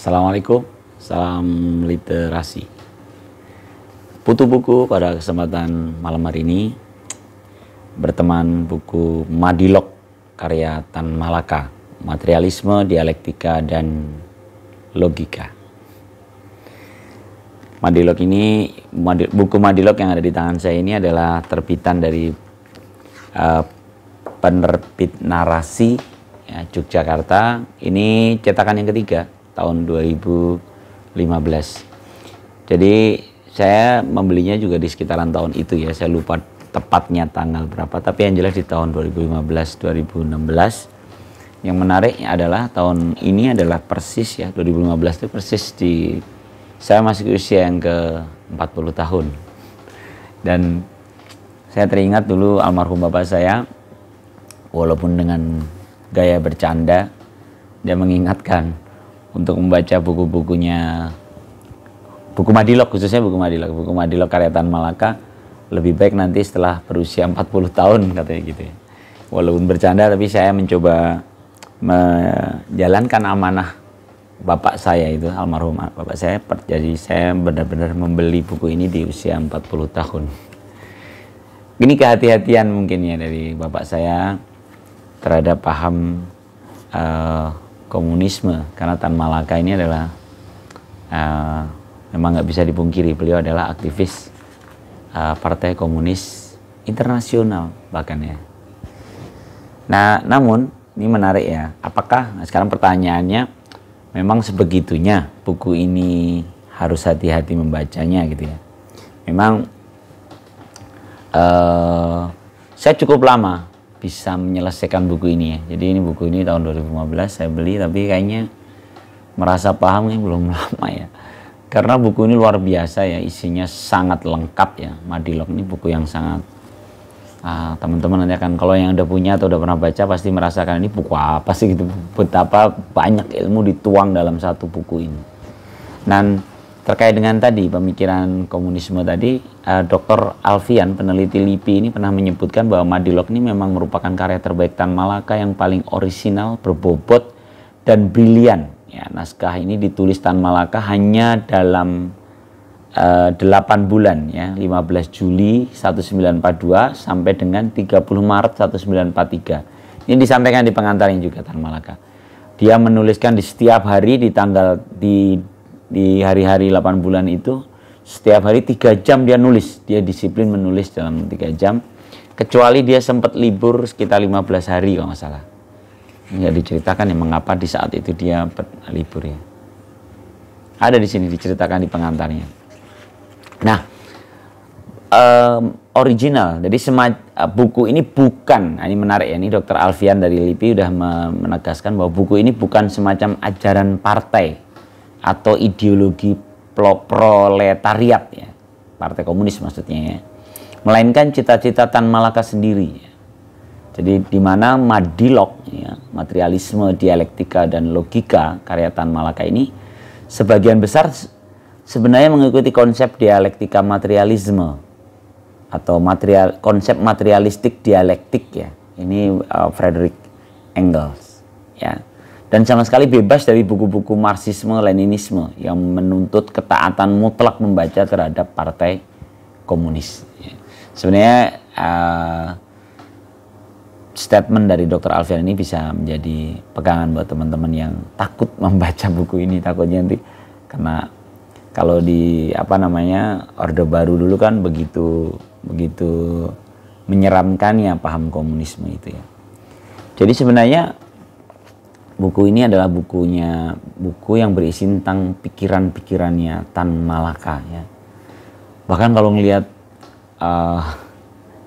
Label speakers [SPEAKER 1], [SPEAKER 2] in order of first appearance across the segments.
[SPEAKER 1] Assalamualaikum, salam literasi. Putu buku pada kesempatan malam hari ini berteman buku Madilok karya Tan Malaka, Materialisme, Dialektika, dan Logika. Madilok ini, buku Madilok yang ada di tangan saya ini adalah terbitan dari uh, penerbit narasi ya, Yogyakarta. Ini cetakan yang ketiga tahun 2015. Jadi saya membelinya juga di sekitaran tahun itu ya. Saya lupa tepatnya tanggal berapa, tapi yang jelas di tahun 2015 2016. Yang menarik adalah tahun ini adalah persis ya 2015 itu persis di saya masih usia yang ke 40 tahun. Dan saya teringat dulu almarhum bapak saya walaupun dengan gaya bercanda dia mengingatkan untuk membaca buku-bukunya buku Madilog khususnya buku Madilog buku Madilog karya Tan Malaka lebih baik nanti setelah berusia 40 tahun katanya gitu ya. Walaupun bercanda tapi saya mencoba menjalankan amanah bapak saya itu almarhum bapak saya jadi saya benar-benar membeli buku ini di usia 40 tahun. Ini kehati-hatian mungkin ya dari bapak saya terhadap paham uh, komunisme karena Tan Malaka ini adalah uh, memang nggak bisa dipungkiri beliau adalah aktivis uh, Partai Komunis Internasional bahkan ya. Nah, namun ini menarik ya. Apakah nah sekarang pertanyaannya memang sebegitunya buku ini harus hati-hati membacanya gitu ya. Memang uh, saya cukup lama bisa menyelesaikan buku ini ya. Jadi ini buku ini tahun 2015 saya beli tapi kayaknya merasa paham pahamnya belum lama ya. Karena buku ini luar biasa ya, isinya sangat lengkap ya. Madilog ini buku yang sangat ah, teman-teman uh, nanti akan kalau yang udah punya atau udah pernah baca pasti merasakan ini buku apa sih gitu. Betapa banyak ilmu dituang dalam satu buku ini. Dan terkait dengan tadi pemikiran komunisme tadi, uh, eh, Dr. Alfian peneliti LIPI ini pernah menyebutkan bahwa Madilog ini memang merupakan karya terbaik Tan Malaka yang paling orisinal, berbobot dan brilian. Ya, naskah ini ditulis Tan Malaka hanya dalam uh, eh, 8 bulan ya, 15 Juli 1942 sampai dengan 30 Maret 1943. Ini disampaikan di pengantar yang juga Tan Malaka. Dia menuliskan di setiap hari di tanggal di di hari-hari 8 bulan itu setiap hari tiga jam dia nulis dia disiplin menulis dalam tiga jam kecuali dia sempat libur sekitar 15 hari kalau nggak salah nggak diceritakan ya mengapa di saat itu dia libur ya ada di sini diceritakan di pengantarnya nah um, original jadi semat, eh, buku ini bukan nah, ini menarik ya ini dokter Alfian dari LIPI sudah menegaskan bahwa buku ini bukan semacam ajaran partai atau ideologi proletariat ya partai komunis maksudnya ya melainkan cita-cita Tan Malaka sendiri ya. jadi di mana madilog ya, materialisme dialektika dan logika karya Tan Malaka ini sebagian besar sebenarnya mengikuti konsep dialektika materialisme atau material konsep materialistik dialektik ya ini uh, Frederick Engels ya dan sama sekali bebas dari buku-buku Marxisme-Leninisme yang menuntut ketaatan mutlak membaca terhadap partai komunis. Ya. Sebenarnya uh, statement dari Dokter Alfian ini bisa menjadi pegangan buat teman-teman yang takut membaca buku ini, takutnya nanti karena kalau di apa namanya Orde Baru dulu kan begitu begitu menyeramkan ya paham komunisme itu ya. Jadi sebenarnya buku ini adalah bukunya buku yang berisi tentang pikiran-pikirannya Tan Malaka ya. Bahkan kalau ngelihat uh,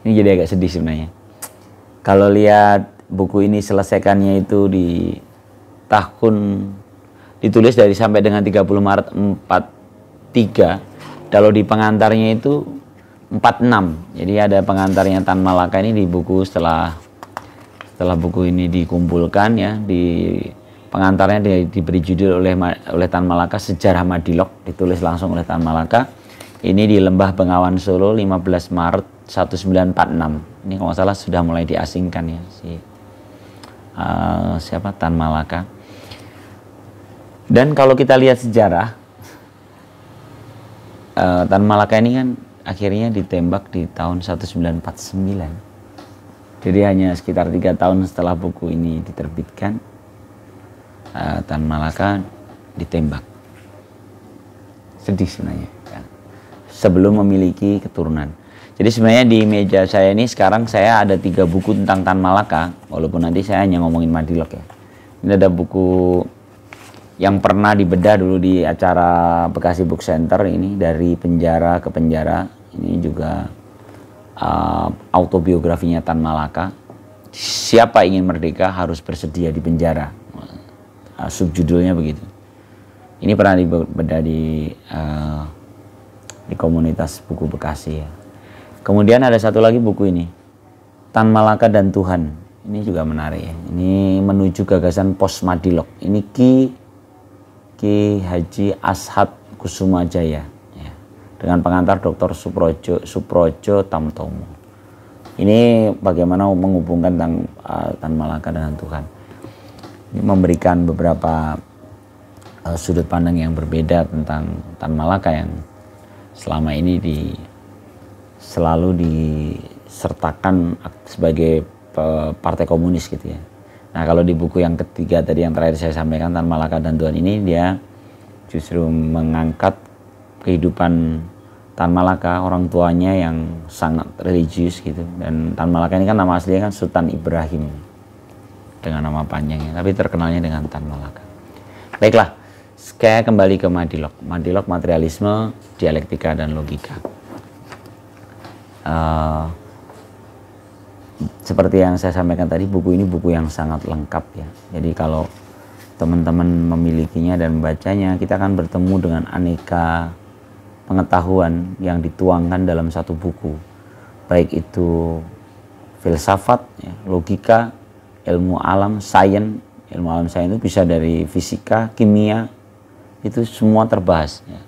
[SPEAKER 1] ini jadi agak sedih sebenarnya. Kalau lihat buku ini selesaikannya itu di tahun ditulis dari sampai dengan 30 Maret 43 kalau di pengantarnya itu 46 jadi ada pengantarnya Tan Malaka ini di buku setelah setelah buku ini dikumpulkan ya di pengantarnya di, diberi judul oleh oleh Tan Malaka Sejarah Madilok ditulis langsung oleh Tan Malaka ini di Lembah Bengawan Solo 15 Maret 1946 ini kalau salah sudah mulai diasingkan ya si uh, siapa Tan Malaka dan kalau kita lihat sejarah uh, Tan Malaka ini kan akhirnya ditembak di tahun 1949 jadi hanya sekitar tiga tahun setelah buku ini diterbitkan, uh, eh, Tan Malaka ditembak. Sedih sebenarnya. Ya. Sebelum memiliki keturunan. Jadi sebenarnya di meja saya ini sekarang saya ada tiga buku tentang Tan Malaka. Walaupun nanti saya hanya ngomongin Madilog ya. Ini ada buku yang pernah dibedah dulu di acara Bekasi Book Center ini dari penjara ke penjara. Ini juga uh, autobiografinya Tan Malaka, siapa ingin merdeka harus bersedia di penjara. Uh, subjudulnya begitu. Ini pernah dibedah di uh, di komunitas buku Bekasi ya. Kemudian ada satu lagi buku ini, Tan Malaka dan Tuhan. Ini juga menarik ya. Ini menuju gagasan pos Madilog. Ini Ki Ki Haji Ashad Kusuma Jaya dengan pengantar Dr. Suprojo Suprojo Tamtomo. Ini bagaimana menghubungkan tentang uh, eh, Tan Malaka dengan Tuhan. Ini memberikan beberapa uh, sudut pandang yang berbeda tentang Tan Malaka yang selama ini di selalu disertakan sebagai uh, partai komunis gitu ya. Nah kalau di buku yang ketiga tadi yang terakhir saya sampaikan Tan Malaka dan Tuhan ini dia justru mengangkat kehidupan Tan Malaka orang tuanya yang sangat religius gitu dan Tan Malaka ini kan nama aslinya kan Sultan Ibrahim dengan nama panjangnya tapi terkenalnya dengan Tan Malaka baiklah saya kembali ke Madilog Madilog materialisme dialektika dan logika uh, seperti yang saya sampaikan tadi buku ini buku yang sangat lengkap ya jadi kalau teman-teman memilikinya dan membacanya kita akan bertemu dengan aneka pengetahuan yang dituangkan dalam satu buku, baik itu filsafat, ya, logika, ilmu alam, sains, ilmu alam sains itu bisa dari fisika, kimia, itu semua terbahas. Ya.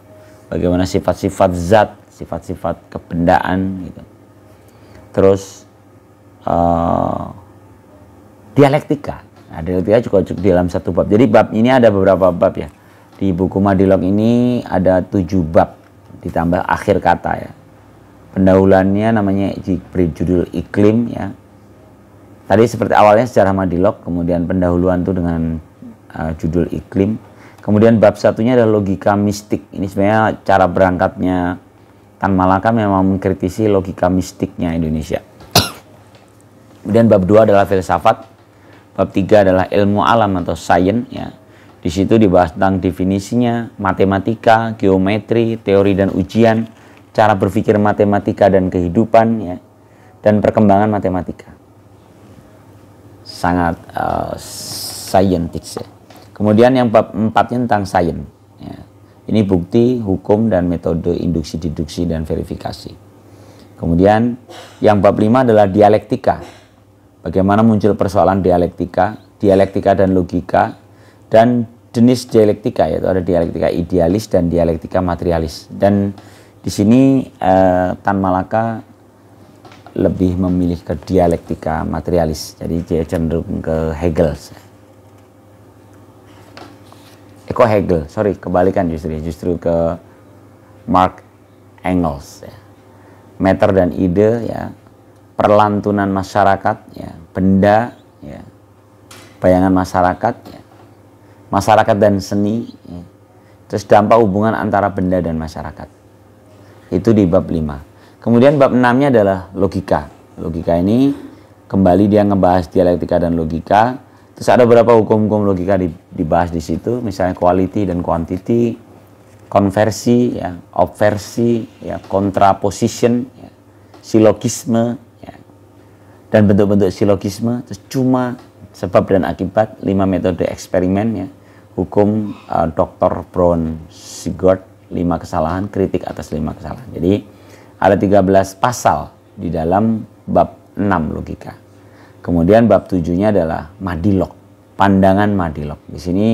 [SPEAKER 1] Bagaimana sifat-sifat zat, sifat-sifat kebendaan, gitu. Terus uh, dialektika, Nah, dialektika juga di dalam satu bab. Jadi bab ini ada beberapa bab ya. Di buku Madilog ini ada tujuh bab ditambah akhir kata ya Pendahulannya namanya judul iklim ya tadi seperti awalnya secara madilog kemudian pendahuluan tuh dengan uh, judul iklim kemudian bab satunya adalah logika mistik ini sebenarnya cara berangkatnya Tan Malaka memang mengkritisi logika mistiknya Indonesia kemudian bab dua adalah filsafat bab tiga adalah ilmu alam atau sains ya di situ dibahas tentang definisinya, matematika, geometri, teori dan ujian, cara berpikir matematika dan kehidupan, ya, dan perkembangan matematika. Sangat uh, eh, scientific. Ya. Kemudian yang empatnya tentang sains. Ya. Ini bukti, hukum, dan metode induksi, deduksi, dan verifikasi. Kemudian yang bab lima adalah dialektika. Bagaimana muncul persoalan dialektika, dialektika dan logika, dan jenis dialektika yaitu ada dialektika idealis dan dialektika materialis dan di sini eh, Tan Malaka lebih memilih ke dialektika materialis jadi dia cenderung ke Hegel Eko eh, Hegel sorry kebalikan justru justru ke Mark Engels ya. meter dan ide ya perlantunan masyarakat ya benda ya bayangan masyarakat ya masyarakat dan seni ya. terus dampak hubungan antara benda dan masyarakat itu di bab 5 kemudian bab 6 nya adalah logika logika ini kembali dia ngebahas dialektika dan logika terus ada beberapa hukum-hukum logika dibahas di situ misalnya quality dan quantity konversi ya obversi ya kontraposition ya, silogisme ya, dan bentuk-bentuk silogisme terus cuma sebab dan akibat, lima metode eksperimen ya, hukum uh, eh, Dr. Brown Sigurd, lima kesalahan, kritik atas lima kesalahan. Jadi ada 13 pasal di dalam bab 6 logika. Kemudian bab tujuhnya adalah madilog, pandangan madilog. Di sini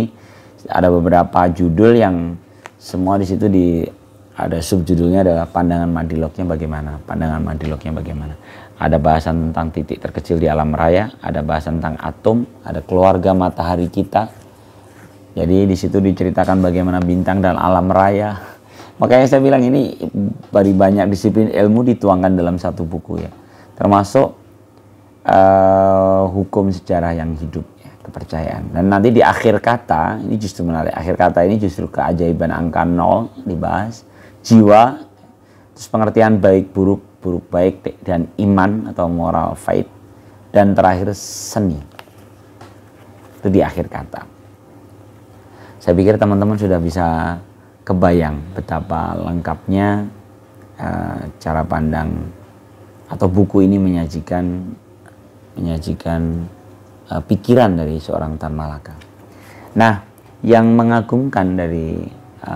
[SPEAKER 1] ada beberapa judul yang semua di situ di ada subjudulnya adalah pandangan madiloknya bagaimana, pandangan madiloknya bagaimana ada bahasan tentang titik terkecil di alam raya, ada bahasan tentang atom, ada keluarga matahari kita. Jadi di situ diceritakan bagaimana bintang dan alam raya. Makanya saya bilang ini dari banyak disiplin ilmu dituangkan dalam satu buku ya. Termasuk uh, hukum sejarah yang hidup ya, kepercayaan. Dan nanti di akhir kata, ini justru menarik. Akhir kata ini justru keajaiban angka nol dibahas, jiwa, terus pengertian baik buruk buruk baik dan iman atau moral faith dan terakhir seni itu di akhir kata saya pikir teman-teman sudah bisa kebayang betapa lengkapnya e, cara pandang atau buku ini menyajikan menyajikan e, pikiran dari seorang Tan Malaka. Nah, yang mengagumkan dari e,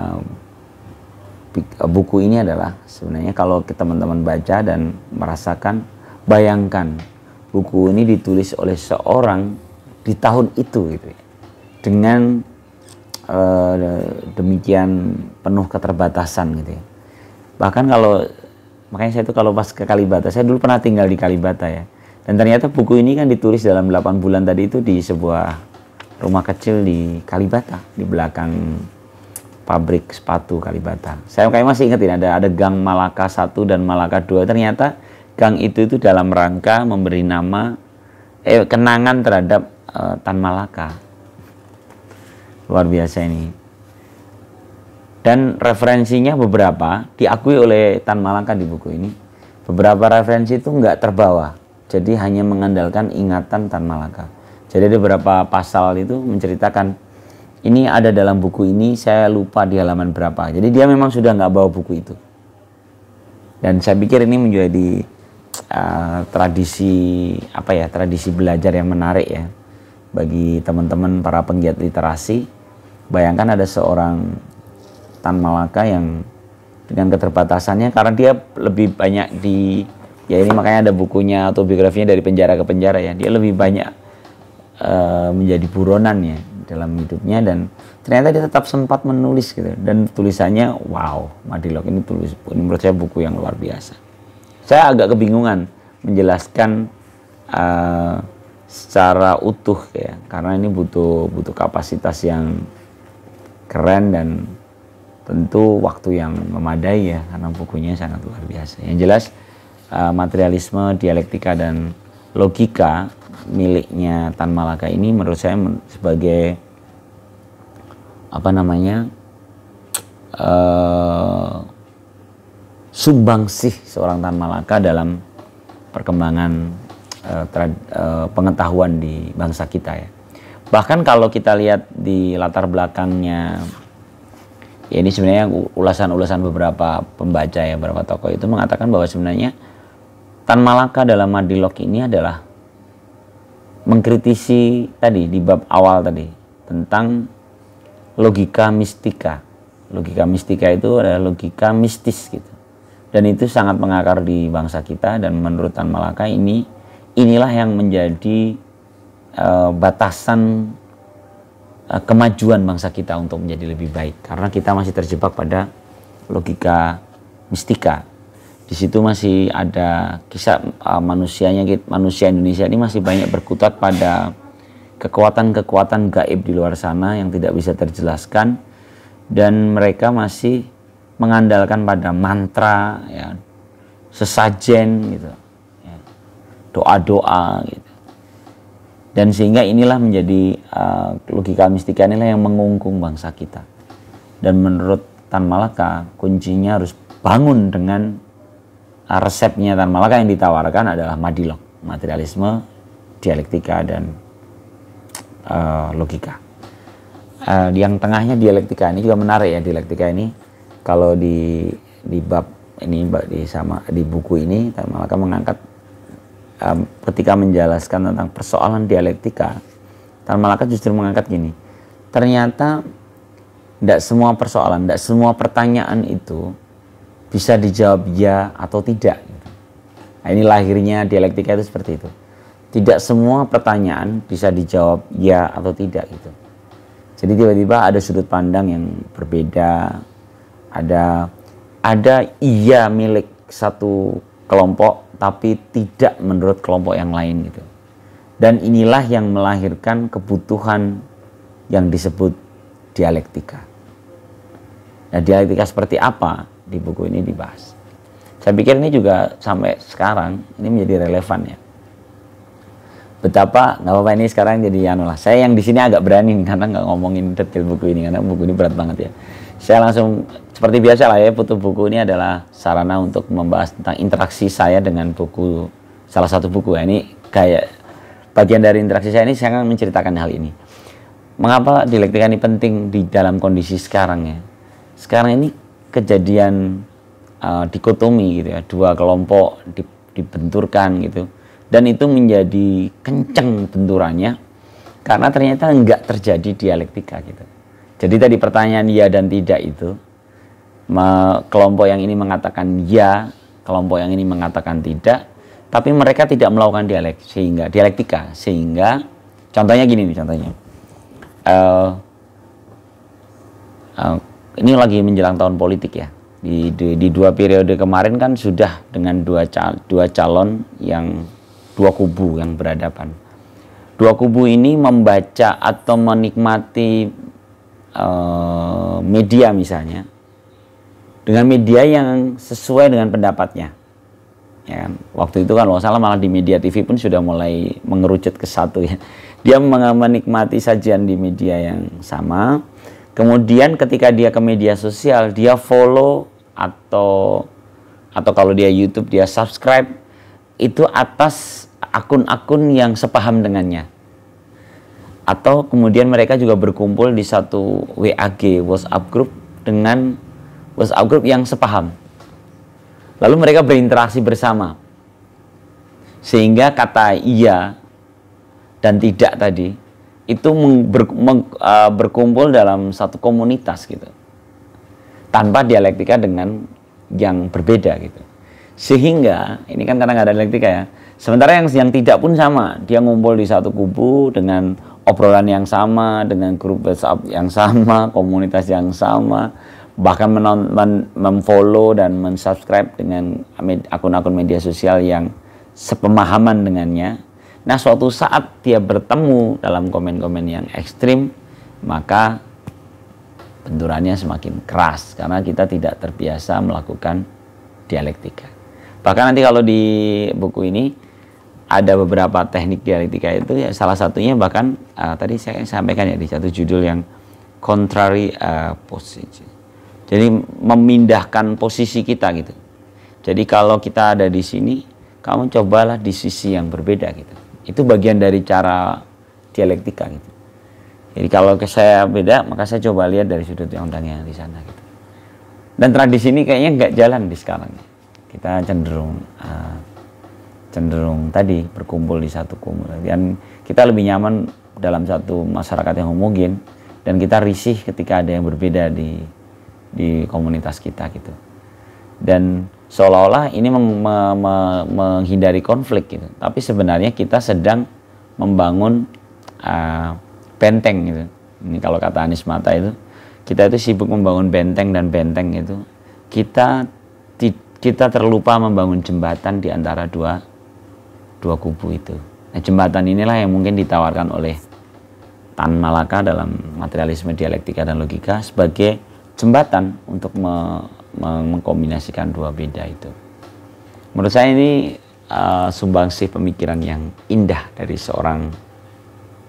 [SPEAKER 1] buku ini adalah sebenarnya kalau teman-teman baca dan merasakan, bayangkan buku ini ditulis oleh seorang di tahun itu gitu ya. Dengan eh, demikian penuh keterbatasan gitu ya. Bahkan kalau makanya saya itu kalau pas ke Kalibata, saya dulu pernah tinggal di Kalibata ya. Dan ternyata buku ini kan ditulis dalam 8 bulan tadi itu di sebuah rumah kecil di Kalibata di belakang pabrik sepatu Kalibata. Saya kayak masih ingat ini ada ada Gang Malaka 1 dan Malaka 2. Ternyata gang itu itu dalam rangka memberi nama eh kenangan terhadap eh, Tan Malaka. Luar biasa ini. Dan referensinya beberapa diakui oleh Tan Malaka di buku ini. Beberapa referensi itu nggak terbawa. Jadi hanya mengandalkan ingatan Tan Malaka. Jadi ada beberapa pasal itu menceritakan ini ada dalam buku ini saya lupa di halaman berapa jadi dia memang sudah nggak bawa buku itu dan saya pikir ini menjadi uh, tradisi apa ya tradisi belajar yang menarik ya bagi teman-teman para penggiat literasi bayangkan ada seorang Tan Malaka yang dengan keterbatasannya karena dia lebih banyak di ya ini makanya ada bukunya atau biografinya dari penjara ke penjara ya dia lebih banyak uh, menjadi buronan ya dalam hidupnya dan ternyata dia tetap sempat menulis gitu dan tulisannya wow Madilog ini tulis ini menurut saya buku yang luar biasa saya agak kebingungan menjelaskan uh, secara utuh ya karena ini butuh butuh kapasitas yang keren dan tentu waktu yang memadai ya karena bukunya sangat luar biasa yang jelas uh, materialisme dialektika dan logika miliknya Tan Malaka ini menurut saya sebagai apa namanya uh, sumbangsih seorang Tan Malaka dalam perkembangan uh, eh, trad, uh, eh, pengetahuan di bangsa kita ya. Bahkan kalau kita lihat di latar belakangnya ya ini sebenarnya ulasan-ulasan beberapa pembaca ya beberapa tokoh itu mengatakan bahwa sebenarnya Tan Malaka dalam Madilog ini adalah mengkritisi tadi di bab awal tadi tentang logika mistika. Logika mistika itu adalah logika mistis gitu. Dan itu sangat mengakar di bangsa kita dan menurut Tan Malaka ini inilah yang menjadi uh, batasan uh, kemajuan bangsa kita untuk menjadi lebih baik karena kita masih terjebak pada logika mistika di situ masih ada kisah uh, manusianya manusia Indonesia ini masih banyak berkutat pada kekuatan-kekuatan gaib di luar sana yang tidak bisa terjelaskan dan mereka masih mengandalkan pada mantra ya sesajen gitu ya, doa-doa gitu dan sehingga inilah menjadi uh, logika mistika inilah yang mengungkung bangsa kita dan menurut Tan Malaka kuncinya harus bangun dengan resepnya Tan Malaka yang ditawarkan adalah madilog, materialisme, dialektika dan uh, logika. Uh, yang tengahnya dialektika ini juga menarik ya dialektika ini kalau di di bab ini di sama di buku ini Tan Malaka mengangkat um, ketika menjelaskan tentang persoalan dialektika Tan Malaka justru mengangkat gini. Ternyata tidak semua persoalan, tidak semua pertanyaan itu bisa dijawab ya atau tidak. Nah, ini lahirnya dialektika itu seperti itu. Tidak semua pertanyaan bisa dijawab ya atau tidak gitu. Jadi tiba-tiba ada sudut pandang yang berbeda, ada ada iya milik satu kelompok tapi tidak menurut kelompok yang lain gitu. Dan inilah yang melahirkan kebutuhan yang disebut dialektika. Nah, dialektika seperti apa? di buku ini dibahas. Saya pikir ini juga sampai sekarang ini menjadi relevan ya. Betapa nggak apa-apa ini sekarang jadi anu lah. Saya yang di sini agak berani karena nggak ngomongin detail buku ini karena buku ini berat banget ya. Saya langsung seperti biasa lah ya putu buku ini adalah sarana untuk membahas tentang interaksi saya dengan buku salah satu buku ya. Ini kayak bagian dari interaksi saya ini saya akan menceritakan hal ini. Mengapa dialektika ini penting di dalam kondisi sekarang ya? Sekarang ini kejadian uh, dikotomi gitu ya, dua kelompok dibenturkan gitu. Dan itu menjadi kenceng benturannya karena ternyata nggak terjadi dialektika gitu. Jadi tadi pertanyaan ya dan tidak itu kelompok yang ini mengatakan ya, kelompok yang ini mengatakan tidak, tapi mereka tidak melakukan dialek sehingga dialektika sehingga contohnya gini nih contohnya. Uh, uh, ini lagi menjelang tahun politik ya. Di, di, di dua periode kemarin kan sudah dengan dua cal, dua calon yang dua kubu yang berhadapan. Dua kubu ini membaca atau menikmati uh, media misalnya dengan media yang sesuai dengan pendapatnya. Ya kan? Waktu itu kan wassalam, salah malah di media TV pun sudah mulai mengerucut ke satu ya. Dia menikmati sajian di media yang sama, Kemudian ketika dia ke media sosial, dia follow atau atau kalau dia YouTube dia subscribe itu atas akun-akun yang sepaham dengannya. Atau kemudian mereka juga berkumpul di satu WAG WhatsApp group dengan WhatsApp group yang sepaham. Lalu mereka berinteraksi bersama. Sehingga kata iya dan tidak tadi itu ber, meng, uh, berkumpul dalam satu komunitas gitu tanpa dialektika dengan yang berbeda gitu sehingga ini kan karena nggak ada dialektika ya sementara yang yang tidak pun sama dia ngumpul di satu kubu dengan obrolan yang sama dengan grup WhatsApp yang sama komunitas yang sama bahkan menon, memfollow dan mensubscribe dengan akun-akun media sosial yang sepemahaman dengannya Nah suatu saat dia bertemu dalam komen-komen yang ekstrim, maka benturannya semakin keras karena kita tidak terbiasa melakukan dialektika. Bahkan nanti kalau di buku ini ada beberapa teknik dialektika itu ya salah satunya bahkan uh, tadi saya sampaikan ya di satu judul yang contrary uh, eh, position. Jadi memindahkan posisi kita gitu. Jadi kalau kita ada di sini, kamu cobalah di sisi yang berbeda gitu. Itu bagian dari cara dialektika gitu. Jadi kalau saya beda, maka saya coba lihat dari sudut undang yang di sana gitu. Dan tradisi ini kayaknya nggak jalan di sekarang. Kita cenderung uh, cenderung tadi berkumpul di satu kumpul. dan kita lebih nyaman dalam satu masyarakat yang homogen dan kita risih ketika ada yang berbeda di di komunitas kita gitu dan seolah-olah ini meng, me, me, menghindari konflik gitu. Tapi sebenarnya kita sedang membangun uh, benteng gitu. Ini kalau kata Anies Mata itu, kita itu sibuk membangun benteng dan benteng itu kita kita terlupa membangun jembatan di antara dua dua kubu itu. Nah, jembatan inilah yang mungkin ditawarkan oleh Tan Malaka dalam materialisme dialektika dan logika sebagai jembatan untuk me, mengkombinasikan dua beda itu. Menurut saya ini uh, sumbangsih pemikiran yang indah dari seorang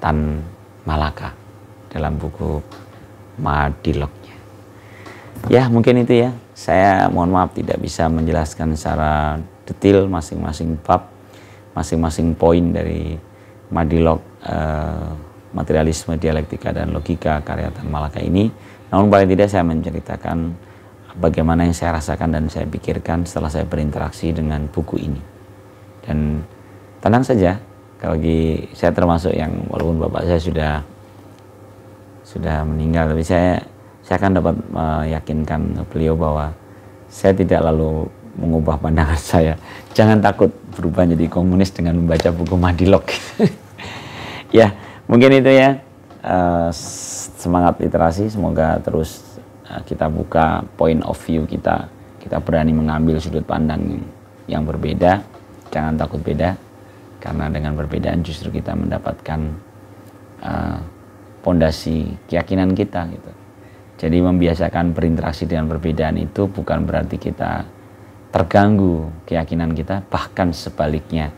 [SPEAKER 1] Tan Malaka dalam buku Madilognya. Ya mungkin itu ya. Saya mohon maaf tidak bisa menjelaskan secara detail masing-masing bab, masing-masing poin dari Madilog uh, materialisme dialektika dan logika karya Tan Malaka ini. Namun paling tidak saya menceritakan bagaimana yang saya rasakan dan saya pikirkan setelah saya berinteraksi dengan buku ini. Dan tenang saja, kalau lagi saya termasuk yang walaupun bapak saya sudah sudah meninggal, tapi saya saya akan dapat meyakinkan eh, beliau bahwa saya tidak lalu mengubah pandangan saya. Jangan takut berubah jadi komunis dengan membaca buku Madilog. ya, mungkin itu ya. Eh, semangat literasi semoga terus Nah, kita buka point of view kita kita berani mengambil sudut pandang yang berbeda jangan takut beda karena dengan perbedaan justru kita mendapatkan eh, pondasi uh, keyakinan kita gitu jadi membiasakan berinteraksi dengan perbedaan itu bukan berarti kita terganggu keyakinan kita bahkan sebaliknya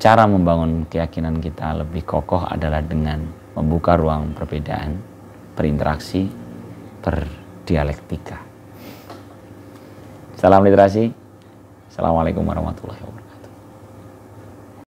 [SPEAKER 1] cara membangun keyakinan kita lebih kokoh adalah dengan membuka ruang perbedaan berinteraksi ber dialektika. Salam literasi. Assalamualaikum warahmatullahi wabarakatuh.